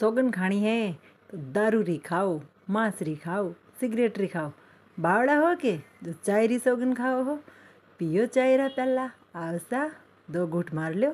સોગન ખાણી હે તો દારૂરી ખાઓ માંસરી ખાઓ સિગરેટરી ખાઓ બાવડા હો કે જો ચાયરી સોગન ખાઓ હો પીયો ચાયરા પહેલાં આવતા દો ઘૂંટ માર લ્યો